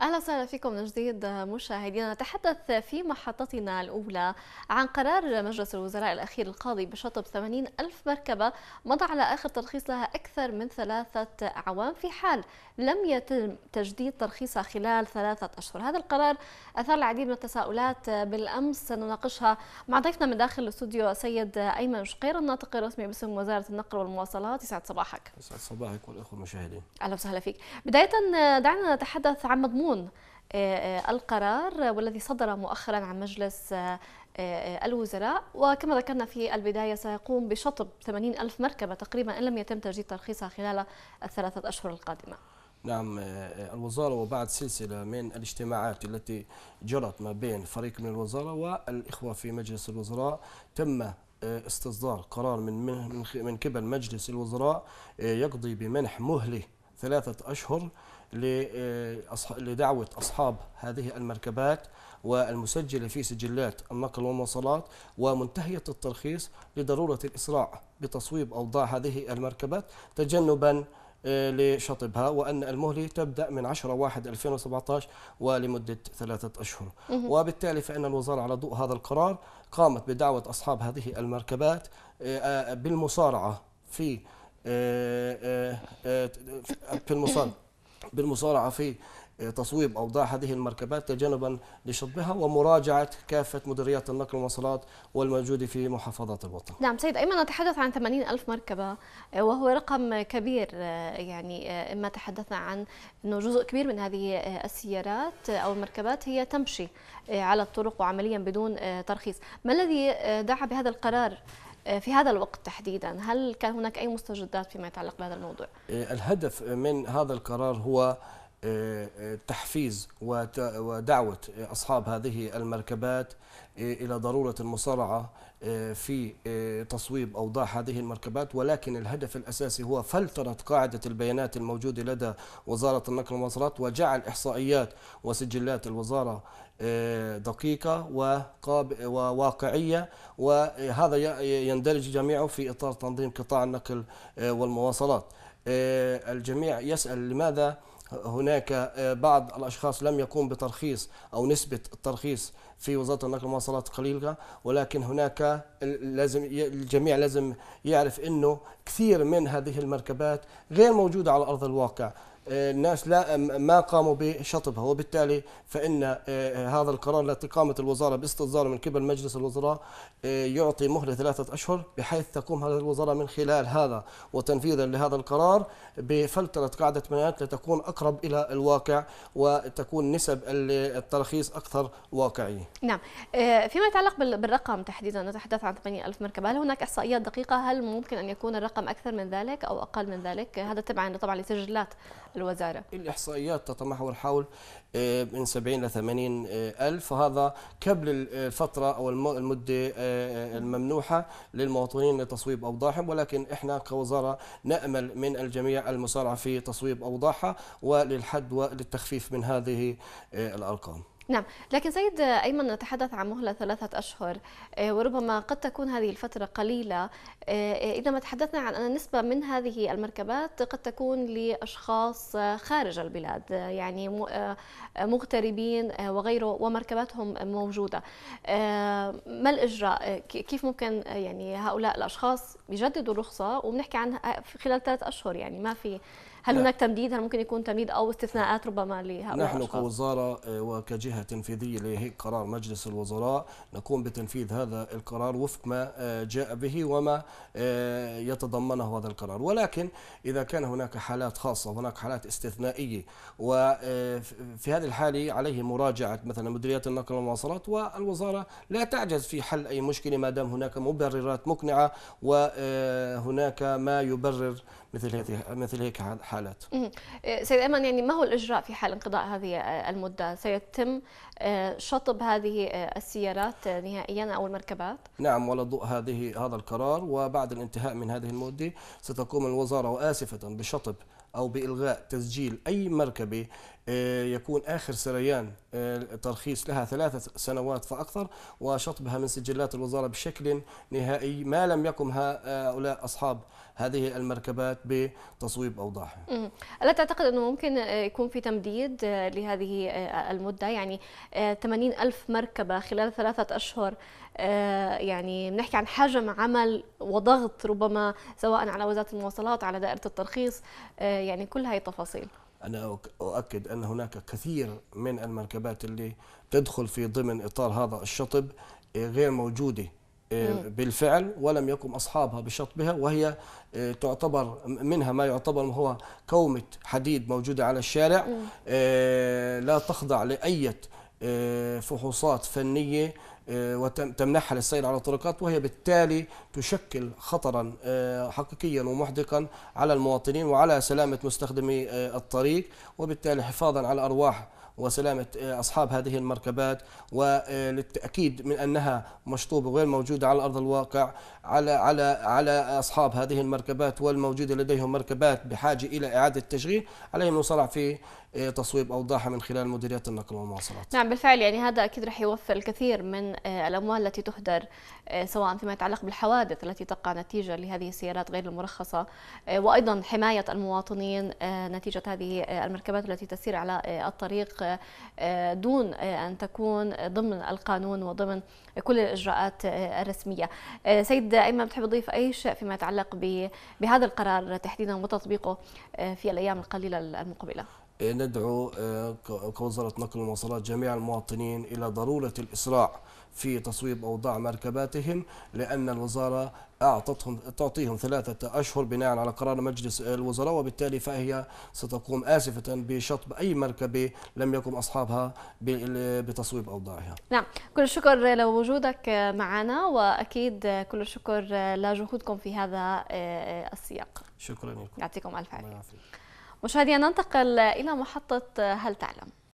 اهلا وسهلا فيكم من جديد مشاهدينا نتحدث في محطتنا الاولى عن قرار مجلس الوزراء الاخير القاضي بشطب 80 الف مركبه مضى على اخر ترخيص لها اكثر من ثلاثه اعوام في حال لم يتم تجديد ترخيصها خلال ثلاثه اشهر هذا القرار اثار العديد من التساؤلات بالامس سنناقشها مع ضيفنا من داخل الاستوديو السيد ايمن شقير الناطق الرسمي باسم وزاره النقل والمواصلات يسعد صباحك يسعد صباحك والاخوه المشاهدين اهلا وسهلا فيك بدايه دعنا نتحدث عن مضمون مضمون آه، آه، القرار والذي صدر مؤخرا عن مجلس آه، الوزراء وكما ذكرنا في البداية سيقوم بشطب 80 ألف مركبة تقريبا إن لم يتم تجديد ترخيصها خلال الثلاثة أشهر القادمة نعم الوزارة وبعد سلسلة من الاجتماعات التي جرت ما بين فريق من الوزارة والإخوة في مجلس الوزراء تم استصدار قرار من من قبل مجلس الوزراء يقضي بمنح مهله ثلاثة أشهر آه، لدعوة أصحاب هذه المركبات والمسجلة في سجلات النقل والمواصلات ومنتهية الترخيص لضرورة الإسراع بتصويب أوضاع هذه المركبات تجنبا آه، لشطبها وأن المهلة تبدأ من 10/1/2017 ولمدة ثلاثة أشهر وبالتالي فإن الوزارة على ضوء هذا القرار قامت بدعوة أصحاب هذه المركبات آه، بالمصارعة في آه، آه، آه، في المصارعة بالمصارعة في تصويب أوضاع هذه المركبات تجنبا لشطبها ومراجعة كافة مديريات النقل والمواصلات والموجودة في محافظات الوطن نعم سيد أيمن نتحدث عن 80 ألف مركبة وهو رقم كبير يعني إما تحدثنا عن أنه جزء كبير من هذه السيارات أو المركبات هي تمشي على الطرق وعمليا بدون ترخيص ما الذي دعا بهذا القرار آه، في هذا الوقت تحديدا هل كان هناك أي مستجدات فيما يتعلق بهذا الموضوع؟ آه، الهدف من هذا القرار هو آه، تحفيز ودعوة أصحاب هذه المركبات إلى ضرورة المصارعة آه، في آه، تصويب أوضاع هذه المركبات ولكن الهدف الأساسي هو فلترة قاعدة البيانات الموجودة لدى وزارة النقل والمواصلات وجعل إحصائيات وسجلات الوزارة آه، دقيقة وواقعية وهذا يندرج جميعه في إطار تنظيم قطاع النقل والمواصلات الجميع يسأل لماذا هناك آه، بعض الأشخاص لم يقوم بترخيص أو نسبة الترخيص في وزارة النقل والمواصلات قليلة ولكن هناك لازم الجميع لازم يعرف أنه كثير من هذه المركبات غير موجودة على أرض الواقع الناس لا ما قاموا بشطبها وبالتالي فإن آه، هذا القرار التي قامت الوزارة باستصداره من قبل مجلس الوزراء آه، يعطي مهلة ثلاثة أشهر بحيث تقوم هذه الوزارة من خلال هذا وتنفيذا لهذا القرار بفلترة قاعدة بيانات لتكون أقرب إلى الواقع وتكون نسب التراخيص أكثر واقعية نعم آه، فيما يتعلق بالرقم تحديدا نتحدث عن 8000 مركبة هل هناك إحصائيات دقيقة هل ممكن أن يكون الرقم أكثر من ذلك أو أقل من ذلك هذا تبعا طبعا لسجلات الوزارة الإحصائيات تتمحور حول آه، من 70 ل 80 ألف وهذا قبل الفترة أو المدة آه، آه، الممنوحة للمواطنين لتصويب أوضاعهم ولكن إحنا كوزارة نأمل من الجميع المسارعة في تصويب أوضاعها وللحد وللتخفيف من هذه الأرقام نعم لكن سيد أيمن نتحدث عن مهلة ثلاثة أشهر آه، وربما قد تكون هذه الفترة قليلة آه، إذا ما تحدثنا عن أن نسبة من هذه المركبات قد تكون لأشخاص آه، خارج البلاد يعني مغتربين وغيره ومركباتهم موجودة ما الإجراء كيف ممكن يعني هؤلاء الأشخاص يجددوا الرخصة وبنحكي عن خلال ثلاثة أشهر يعني ما في هل نعم. هناك تمديد هل ممكن يكون تمديد أو استثناءات ربما لهؤلاء نحن الأشخاص؟ كوزارة وكجهة جهة تنفيذية لهيك قرار مجلس الوزراء نقوم بتنفيذ هذا القرار وفق ما آه، جاء به وما آه، يتضمنه هذا القرار ولكن إذا كان هناك حالات خاصة هناك حالات استثنائية وفي آه، هذه الحالة عليه مراجعة مثلا مديريات النقل والمواصلات والوزارة لا تعجز في حل أي مشكلة ما دام هناك مبررات مقنعة وهناك ما يبرر مثل هذه مثل هيك حالات. آه، سيد ايمن يعني ما هو الاجراء في حال انقضاء هذه آه، المده؟ سيتم آه، شطب هذه السيارات نهائيا او المركبات؟ نعم ولا ضوء هذه هذا القرار وبعد الانتهاء من هذه المده ستقوم الوزاره واسفه بشطب أو بإلغاء تسجيل أي مركبة آه، يكون آخر سريان آه، ترخيص لها ثلاثة سنوات فأكثر وشطبها من سجلات الوزارة بشكل نهائي ما لم يقم هؤلاء أصحاب هذه المركبات بتصويب أوضاعها ألا تعتقد أنه ممكن آه، يكون في تمديد لهذه المدة يعني 80 ألف مركبة خلال ثلاثة أشهر يعني بنحكي عن حجم عمل وضغط ربما سواء على وزارة المواصلات على دائرة الترخيص يعني كل هاي التفاصيل أنا أؤكد أن هناك كثير من المركبات اللي تدخل في ضمن إطار هذا الشطب آه، غير موجودة آه، بالفعل ولم يقم أصحابها بشطبها وهي آه، تعتبر منها ما يعتبر هو كومة حديد موجودة على الشارع لا تخضع لاي فحوصات فنية آه، وتمنحها للسير على الطرقات وهي بالتالي تشكل خطرا آه، حقيقيا ومحدقا على المواطنين وعلى سلامة مستخدمي آه، الطريق وبالتالي حفاظا على أرواح وسلامة أصحاب هذه المركبات وللتأكيد من أنها مشطوبة وغير موجودة على أرض الواقع على على على أصحاب هذه المركبات والموجودة لديهم مركبات بحاجة إلى إعادة تشغيل عليهم المصارع في تصويب أوضاعها من خلال مديريات النقل والمواصلات. نعم بالفعل يعني هذا أكيد رح يوفر الكثير من آه، الأموال التي تهدر آه، سواء فيما يتعلق بالحوادث التي تقع نتيجة لهذه السيارات غير المرخصة آه، وأيضا حماية المواطنين نتيجة هذه المركبات التي تسير على الطريق دون أن تكون ضمن القانون وضمن كل الإجراءات الرسمية سيد أيمن بتحب تضيف أي شيء فيما يتعلق بهذا القرار تحديدا وتطبيقه في الأيام القليلة المقبلة إيه، ندعو آه، كوزارة نقل المواصلات جميع المواطنين إلى ضرورة الإسراع في تصويب أوضاع مركباتهم لأن الوزارة أعطتهم تعطيهم ثلاثة أشهر بناء على قرار مجلس الوزراء وبالتالي فهي ستقوم آسفة بشطب أي مركبة لم يقم أصحابها بتصويب أوضاعها نعم كل الشكر لوجودك آه، معنا وأكيد آه، كل الشكر لجهودكم في هذا السياق شكرا لكم يعطيكم ألف عافية مشاهدينا ننتقل إلى محطة هل تعلم